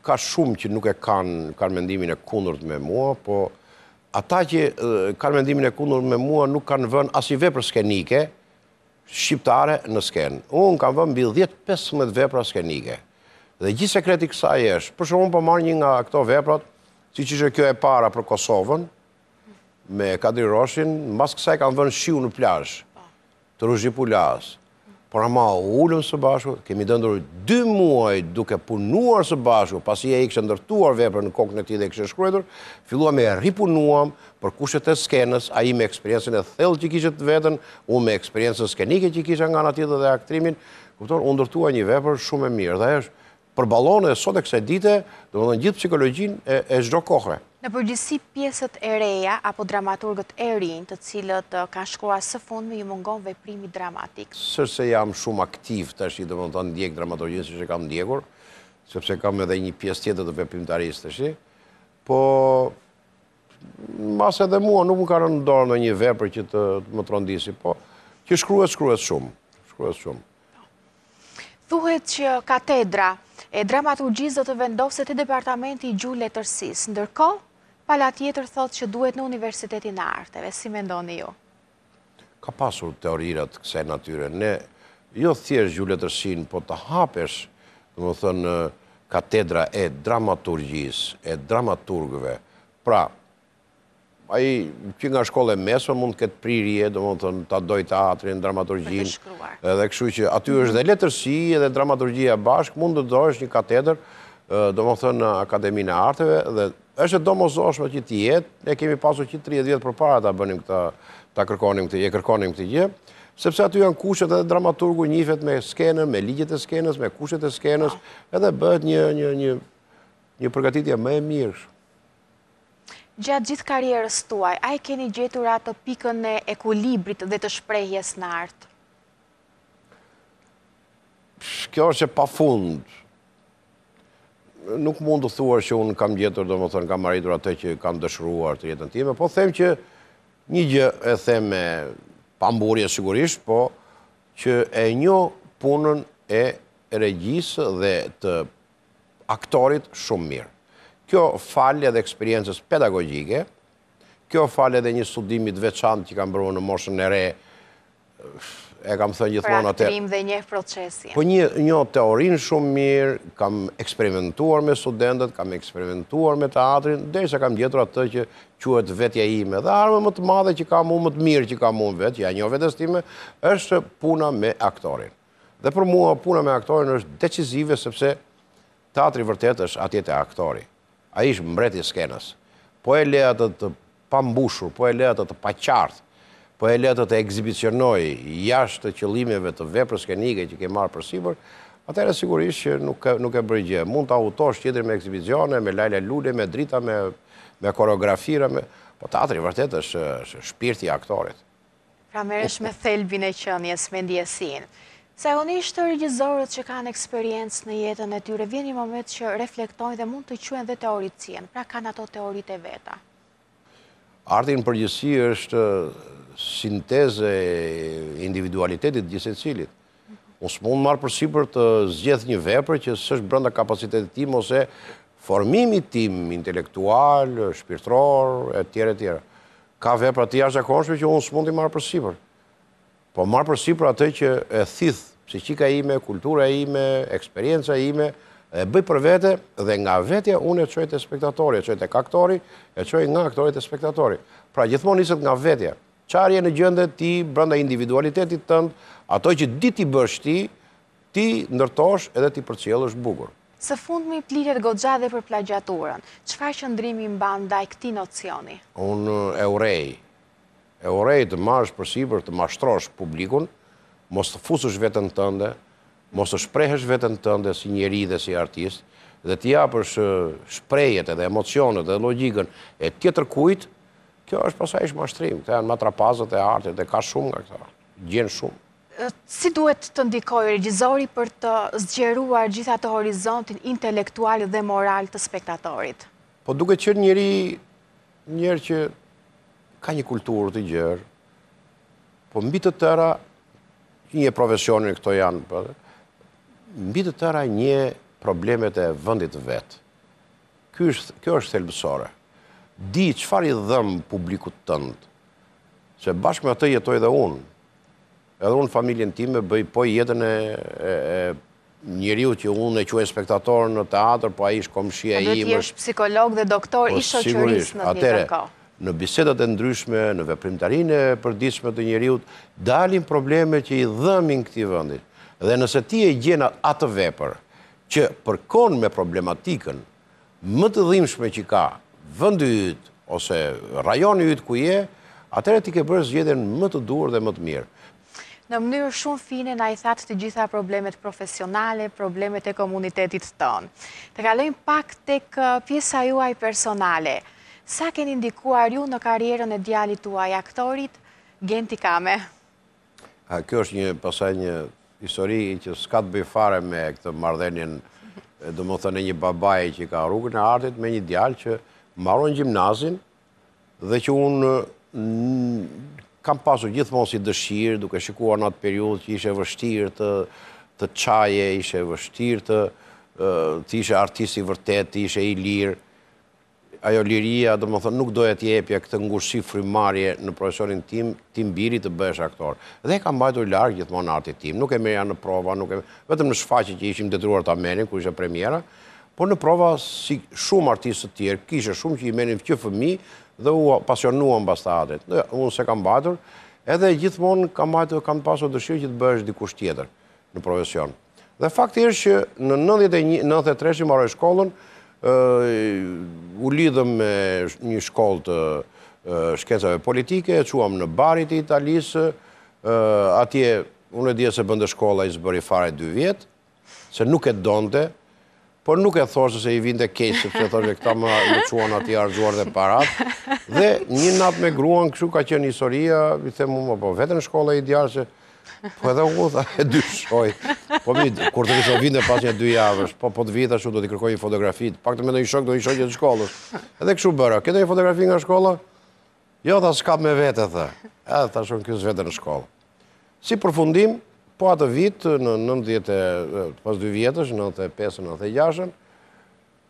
ka shumë që nuk e kanë kanë mendimin e kundërt me mua, po ata që uh, kanë mendimin e kundërt me mua nuk kanë vën as për skenike, shqiptare në skenë. Unë kam vëmë bidhë 10-15 vepra skenike. Dhe gjithë sekreti kësa e është. Përshë unë përmarë po një nga këto veprat, si që që kjo e para për Kosovën, me Kadri Roshin, mas kësaj kam vënë shiu në plash, të rëzhipu lasë por ama ullëm së bashku, kemi dëndur dy muaj duke punuar së bashku, pasi e i kështë ndërtuar vepër në kokën e ti dhe kështë shkruetur, filluam e ripunuam për kushet e skenës, a i me eksperiencën e thellë që kishtë vetën, u me eksperiencën skenike që kishtë nga nga dhe aktrimin, kuptor, u ndërtua një vepër shumë e mirë, dhe është për balonë e sot e kse dite, dhe më dhe në gjithë psikologjin e zhdo kohre. Në përgjësi pjesët e reja apo dramaturgët e rinë të cilët uh, kanë shkua së fund me ju mungon veprimi dramatik? Sërse jam shumë aktiv të ashtë i dhe më të ndjek dramaturgjën si që kam ndjekur, sepse kam edhe një pjesë tjetët të veprim të arisë të shi, po mase edhe mua nuk më ka rëndorë në një vepër që të më të rëndisi, po që shkruet, shkruet shumë, shkruet shumë. Thuhet që katedra e dramaturgjiz dhe të vendosë të departamenti i gjullë letërsis, pala tjetër thot që duhet në Universitetin e Arteve, si me ndoni ju? Ka pasur teorirat kse natyre. Ne, jo thjesht gjulletërsin, po të hapesh, në më thënë, katedra e dramaturgjis, e dramaturgve. Pra, a i që nga shkolle mesën mund të këtë prirje, do më thënë, të doj të atrin, dramaturgjin. Për të shkruar. Edhe këshu që aty është dhe letërsi, edhe dramaturgjia bashkë, mund të dojsh një katedrë, do më thënë, Akademinë e Arteve, dhe është do më zoshme që ti jetë, ne kemi pasu që 30 vjetë për para ta bënim këta, ta kërkonim këti, e kërkonim këti gjë, sepse aty janë kushet edhe dramaturgu njifet me skenën, me ligjet e skenës, me kushet e skenës, edhe bëhet një, një, një, një përgatitja me mirë. Gjatë gjithë karierës tuaj, a e keni gjetur atë pikën e ekulibrit dhe të shprejhjes në artë? Kjo është që pa fundë, nuk mund të thuar që unë kam gjetur, do më thënë, kam maritur atë që kam dëshruar të jetën time, po them që një gjë e them me pamburje sigurisht, po që e një punën e regjisë dhe të aktorit shumë mirë. Kjo falje dhe eksperiencës pedagogike, kjo falje dhe një studimit veçant që kam bërë në moshën e re, e kam thënë gjithmonë atë. Pra trim dhe një procesin. Po një, një teorin shumë mirë, kam eksperimentuar me studentët, kam eksperimentuar me teatrin, dhe se kam gjetur atë që quet vetja ime. Dhe arme më të madhe që kam unë, më të mirë që kam unë vetë, ja një vetës time, është puna me aktorin. Dhe për mua puna me aktorin është decizive, sepse teatri vërtet është atjet e aktori. A ishë mbreti skenës. Po e leja të të pambushur, po e leja të të paqartë, po e letë të ekzibicionoj jashtë të qëllimeve të veprës kënike që ke marë për Sibër, atërë e sigurisht që nuk e bërgje. Mund të auto shqidri me ekzibicione, me lajle lule, me drita, me koreografira, po të atëri vërtet është shpirti aktorit. Pra meresh me thelbin e qënjes me ndjesin. Se honi të rëgjizorët që kanë eksperiencë në jetën e tyre, vjen një moment që reflektojnë dhe mund të quen dhe teoricien, pra kanë ato teorite veta. Artin përgjësi është sinteze individualitetit gjithse cilit. Unë së mund marë përsi për të zgjeth një vepër që sështë brënda kapacitetit tim ose formimi tim intelektual, shpirtror, e tjere tjere. Ka vepër ati i ashtë akonshme që unë së mund i marë përsi për. Po marë përsi për atë që e thith, si qika ime, kultura ime, eksperienca ime, e bëj për vete dhe nga vetja unë e qojt e spektatori, e qojt e kaktori, e qojt nga aktorit e spektatori. Pra gjithmonë nisët nga vetja qarje në gjëndre ti, brënda individualitetit tëndë, ato që dit i bërsh ti, ti ndërtosh edhe ti për cjellë është bugur. Se fund me i plirët godxha dhe për plagjaturën, qëfa që ndrimi në banda e këti nocioni? Unë e urej, e urej të marrës për për të mashtrosh publikun, mos të fusësh vetën tënde, mos të shprehesh vetën tënde si njeri dhe si artist, dhe t'ja për shprejet edhe emocionet dhe logikën e tjetër kujt, Kjo është përsa ishë mashtrim, këta janë matrapazët e artit dhe ka shumë nga këta, gjenë shumë. Si duhet të ndikoj regjizori për të zgjeruar gjitha të horizontin intelektual dhe moral të spektatorit? Po duke që njëri njërë që ka një kulturë të gjërë, po mbi të tëra, një profesionin këto janë, po, mbi të tëra një problemet e vëndit vetë. Kjo është thelbësore di qëfar i dhëmë publikut tëndë, që bashkë me të jetoj dhe unë, edhe unë familjen time bëj poj jetën e njëriut që unë e quaj spektator në teatr, po a ish komëshia i më... Po a dhe t'jesh psikolog dhe doktor, po, ish oqëris në t'i dhe ka? Në bisetat e ndryshme, në veprimtarine për disme të njëriut, dalin probleme që i dhëmin këti vëndit. Dhe nëse ti e gjena atë vepër, që përkon me problematikën, më të dhimshme që ka, vëndi jytë, ose rajoni jytë ku je, atëre ti ke bërë zgjedhjen më të dur dhe më të mirë. Në mënyrë shumë fine, na i thatë të gjitha problemet profesionale, problemet e komunitetit tonë. Të kalojnë pak të pjesa juaj personale. Sa keni ndikuar ju në karierën e djali tuaj aktorit, Genti Kame? Kjo është një pasaj një histori që s'ka të bëjfare me këtë mardhenin, dhe më thënë një babaj që ka rrugën e artit me një djali që marojnë gjimnazin dhe që unë kam pasu gjithmonë si dëshirë, duke shikuar në atë periud që ishe vështirë të të qaje, ishe vështirë të të ishe artisti vërtet, ishe i lirë. Ajo liria, dhe më thënë, nuk doja të jepja këtë ngushësi frimarje në profesorin tim, tim biri të bëhesh aktor. Dhe kam bajtu i largë gjithmonë artit tim, nuk e merja në prova, nuk e vetëm në shfaqin që ishim detruar të amenin, ku ishe premjera, Por në prova, si shumë artistë të tjerë, kishe shumë që i menin që fëmi dhe u pasionuam bas atërit. Unë se kam batur, edhe gjithmonë kam batur dhe kam pasur dëshirë që të bëhesh dikush tjetër në profesion. Dhe fakti është që në 93 që maroj shkollën, u lidhëm me një shkollë të shkencave politike, e quam në barit i Italisë, atje unë e dje se bëndë shkolla i zë bëri fare 2 vjetë, se nuk e donte, por nuk e thoshtë se i vinde keshë, se thoshtë e këta më quon ati arzuar dhe parat. Dhe një nat me gruan, këshu ka qenë i soria, i the mu më po vetën shkolla i djarë se... po edhe u dhe e dy shoj. Po mi, kur të kështë vinde pas një dy javësh, po po të vita shu do t'i kërkoj një fotografit, pak të me në i shok, do i shok një shkollës. Edhe këshu bëra, këtë një fotografi nga shkolla? Jo, dhe s'kap me vete, dhe. Edhe, ta shumë kësë vete në shkollë. Si për Po atë vitë, në 90, pas 2 në 95-96,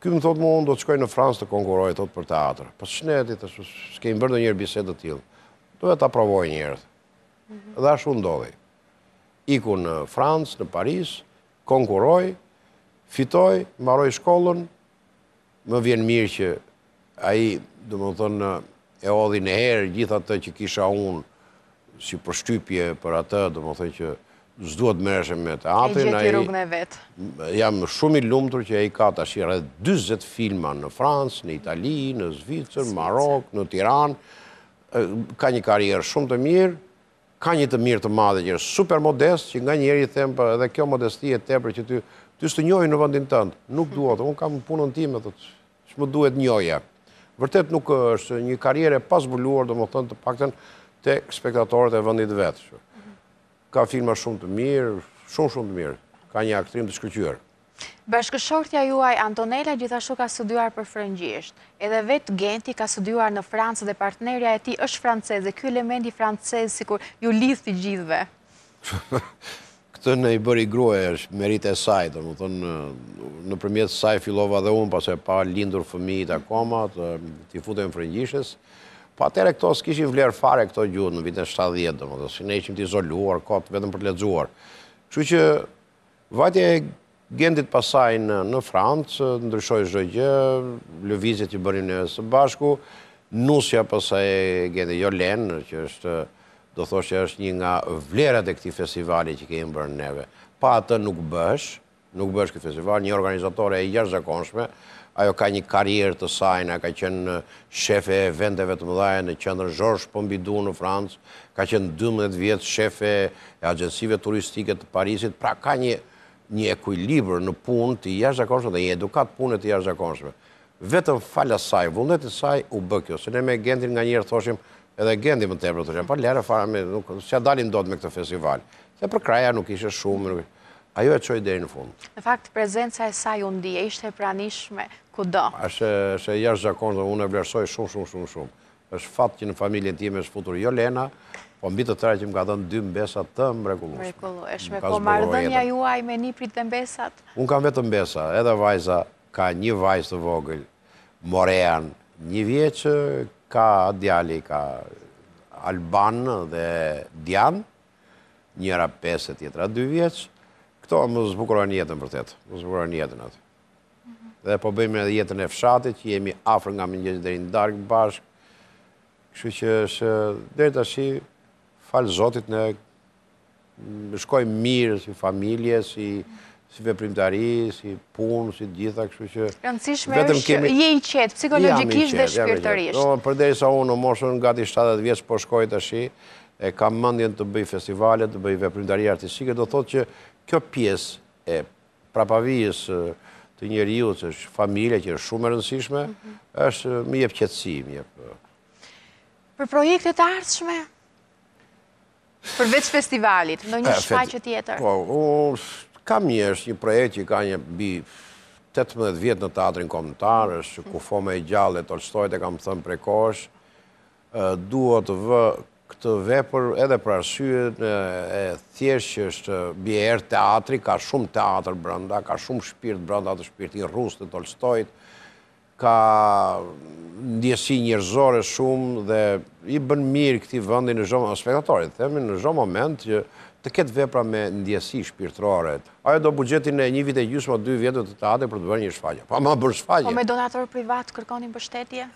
Këmë më thotë mu, unë do të shkoj në Fransë të konkurojë, thotë për teatrë. Për shneti, të shkejmë bërë njërë bisetë të tjilë. Do e të aprovoj njërët. Dhe ashtë unë dodi. Iku në Fransë, në Paris, konkurojë, fitoj, maroj shkollën, më vjenë mirë që aji, dhe më thënë, e odhi në herë gjitha të që kisha unë si përshtypje për atë, dhe më që zduhet mërëshem me teatrin. E gjeti rrugën e vetë. Jam shumë i lumëtur që e i ka të ashtë edhe 20 filma në Fransë, në Itali, në Zvicër, Marok, në Tiran. Ka një karierë shumë të mirë, ka një të mirë të madhe që e super modest, që nga njerë i them për edhe kjo modestie e te që ty të së njojë në vëndin tëndë. Nuk mhm. duhet, unë kam punën ti me të që më duhet njojëja. Vërtet nuk është një karierë e pas bulluar, do më thënë të pakten të spektatorët e vëndit vetë ka filma shumë të mirë, shumë shumë të mirë, ka një aktrim të shkëqyër. Bashkëshortja juaj Antonella gjithashtu ka studuar për frëngjisht, edhe vetë Genti ka studuar në Francë dhe partnerja e ti është francez, dhe kjo elementi francez si kur ju lidhë të gjithve. Këtë në i bëri grue është merit e sajtë, më thënë në përmjetë saj filova dhe unë, pas e pa lindur fëmijit akoma, të i futën frëngjishtës, Po atëre këto s'kishin vlerë fare këto gjuhë në vitën 70, dhe më dhe si ne ishim t'izoluar, këtë vetëm për t'ledzuar. Që që vajtje e gendit pasaj në Francë, ndryshoj zhdoj gjë, lëvizit që bërim në së bashku, nusja pasaj e gendit Jolen, që është, do thosh që është një nga vlerët e këti festivali që kejmë bërë neve. Pa atë nuk bësh, nuk bësh këtë festival, një organizatore e jash zakonshme, ajo ka një karierë të sajnë, a ka qenë shefe e vendeve të mëdhaja në qëndër Zhorsh Pombidu në Fransë, ka qenë 12 vjetë shefe e agjensive turistike të Parisit, pra ka një një ekulibër në punë të jashtë zakonshme dhe një edukat punë të jashtë zakonshme. Vetëm falja saj, vullnet e saj u bëkjo, se ne me gendin nga njërë thoshim edhe gendin më tepër të shemë, pa lere fara me, nuk, se a dalim do të me këtë festival, se për kraja nuk ishe shumë, nuk ishe shumë, ajo e qoj dhe në fund. Në fakt, prezenca e saj unë di, e ishte pranishme, ku do? Ashe, se jashtë zakonë dhe unë e blersoj shumë, shumë, shumë, shumë. është fatë që në familjen ti e me shfutur jo Lena, po mbi të tëra që më ka dhënë dy mbesat të mrekullusme. Mrekullusme, po mardënja juaj me një prit dhe mbesat? Unë kam vetë mbesa, edhe vajza ka një vajzë të vogël, Morean, një vjeqë ka djali, ka Albanë dhe Djanë, njëra 5 e tjetra 2 vjeqë, këto më zbukurojnë jetën vërtet, më zbukurojnë jetën atë. Dhe po bëjmë edhe jetën e fshatit, që jemi afrë nga mëngjesit dhe i ndarkë bashkë, kështu që është, dhe të ashtë, falë zotit në shkojmë mirë si familje, si si veprimtari, si punë, si gjitha, kështu që... Rëndësishme është kemi... je i qetë, psikologikisht dhe shpirtërisht. No, për deri sa unë, moshën gati 70 vjetës, po shkojt shi, e kam mëndjen të bëj festivalet, të bëj veprimtari artistike, do thotë që kjo pjesë e prapavijës të njeri ju, të familje që është shumë e rëndësishme, mhm. është më jepë qëtësi, më jepë... Për projekte të ardhshme? veç festivalit, në një që tjetër? Po, kam një është një projekt që ka një bi 18 vjetë në teatrin komentarë, është mhm. ku fome i gjallet, olstojt e kam thëmë prekosh, duhet të vë këtë vepër edhe për arsye e thjesht që është bjerë teatri, ka shumë teatr brënda, ka shumë shpirt brënda të shpirtin rusë të Tolstojt, ka ndjesi njërzore shumë dhe i bën mirë këti vëndi në zhomë, në spektatorit, themi në zhomë moment që të ketë vepra me ndjesi shpirtrore. Ajo do bugjetin e një vite gjusë më dy vjetët të teatri për të bërë një shfaqe. Pa ma bërë shfaqe. Po me donator privat kërkonin për shtetje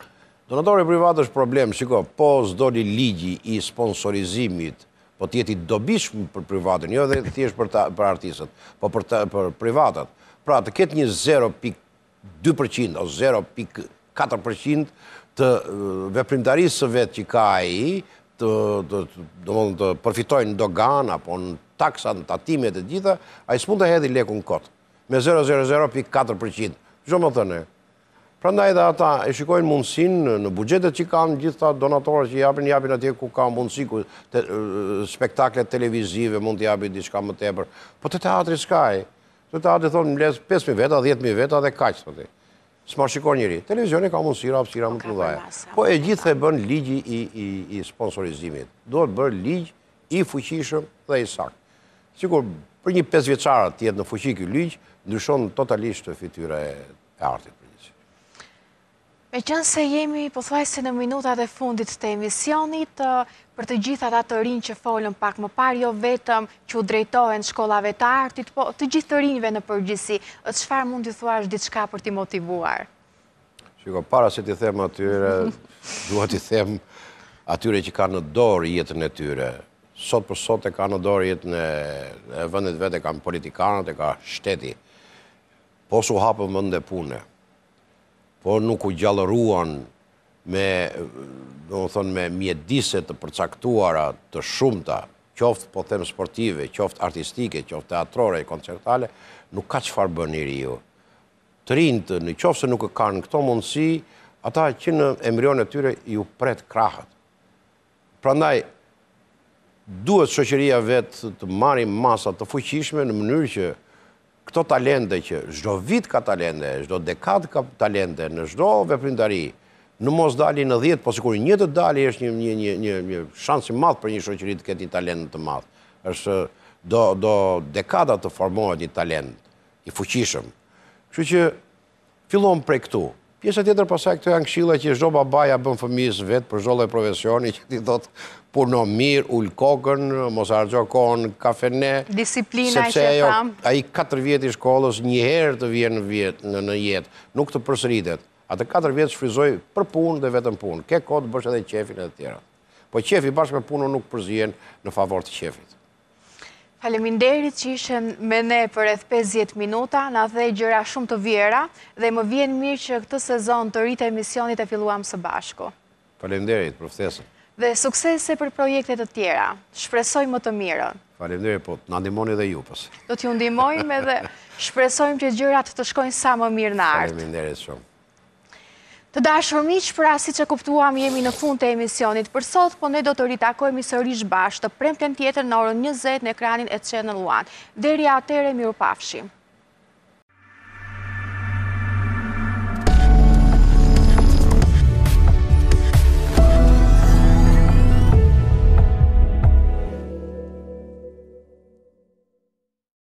Donatori privat është problem, shiko, po zdoli ligji i sponsorizimit, po tjeti dobishmë për privatën, jo dhe thjesht për artisët, po për privatët. Pra të ketë një 0.2% ose 0.4% të uh, veprimtarisë vetë që ka i, të përfitojnë në dogan, apo në taksa, në tatimet e gjitha, a i s'pun të hedhi lekun kotë, me 0.4%. Gjo më të e? Pra nda edhe ata e shikojnë mundësin në bugjetet që kanë gjithë ta donatorës që japin, japin atje ku ka mundësi, ku spektaklet televizive mund të japin diçka më tepër. Po të teatri s'ka Të teatri thonë më lesë 5.000 veta, 10.000 veta dhe kaqë, të të Së marë shikojnë njëri. Televizioni ka mundësi rapsira më të më dhaja. Po e gjithë e bën ligji i, i, do sponsorizimit. Duhet bërë ligj i fuqishëm dhe i sakë. Sikur për një 5 vjeqarë tjetë në fuqi i ligj, ndryshon totalisht e artit. Me qënë se jemi, po thuaj se në minutat e fundit të emisionit, për të gjitha ta të rinjë që folën pak më par, jo vetëm që u drejtohen shkollave të artit, po të gjithë të rinjëve në përgjisi, është shfar mund të thuash ditë shka për t'i motivuar? Shiko, para se t'i them atyre, duha t'i them atyre që ka në dorë jetën e tyre. Sot për sot e ka në dorë jetën e vendet vete, e ka në politikanët, e ka shteti. Po su hapëm vënde punë por nuk u gjallëruan me, do më thonë, me mjediset të përcaktuara të shumëta, qoftë po themë sportive, qoftë artistike, qoftë teatrore, koncertale, nuk ka qëfar farë bërë një riu. Të rinë të në qoftë se nuk e ka në këto mundësi, ata që në embryon e tyre ju pret krahët. Pra ndaj, duhet shoqëria vetë të marim masat të fuqishme në mënyrë që këto talente që zdo vit ka talente, zdo dekad ka talente, në zdo veprindari, në mos dali në dhjetë, po sikur një të dali është një, një, një, një, shansi madhë për një shoqërit të ketë një talente të madhë. është do, do dekada të formohet një talent, i fuqishëm. Kështu që fillon prej këtu, Pjesë tjetër pasaj, këtë janë këshilla që zhobë babaja bënë fëmijës vetë për zhobë e profesioni, që ti dhëtë puno mirë, ullë kokën, mos arëgjo kohën, kafene. Disiplina e që e Sepse a i katër vjetë i shkollës njëherë të vjenë vjetë në jetë, nuk të përsëritet. A të katër vjetë shfrizoj për punë dhe vetën punë. Ke kodë bësh edhe qefin e të tjera. Po qefi bashkë për punë nuk përzien në favor të qefit. Faleminderit që ishen me ne për edhe 50 minuta, në dhe gjëra shumë të vjera, dhe më vjen mirë që këtë sezon të rritë emisionit e filluam së bashku. Faleminderit, profesor. Dhe suksese për projekte të tjera, shpresoj më të mirë. Faleminderit, po të nëndimoni dhe ju pësë. Do t'ju ndimojme dhe shpresojmë që gjërat të shkojnë sa më mirë në artë. Faleminderit shumë. Të dashur miq, pra si që kuptuam, jemi në fund të emisionit për sot, po ne do të rritakojmë i sërish bashkë të premten tjetër në orën 20 në ekranin e Channel One. Deri atere, miru pafshim.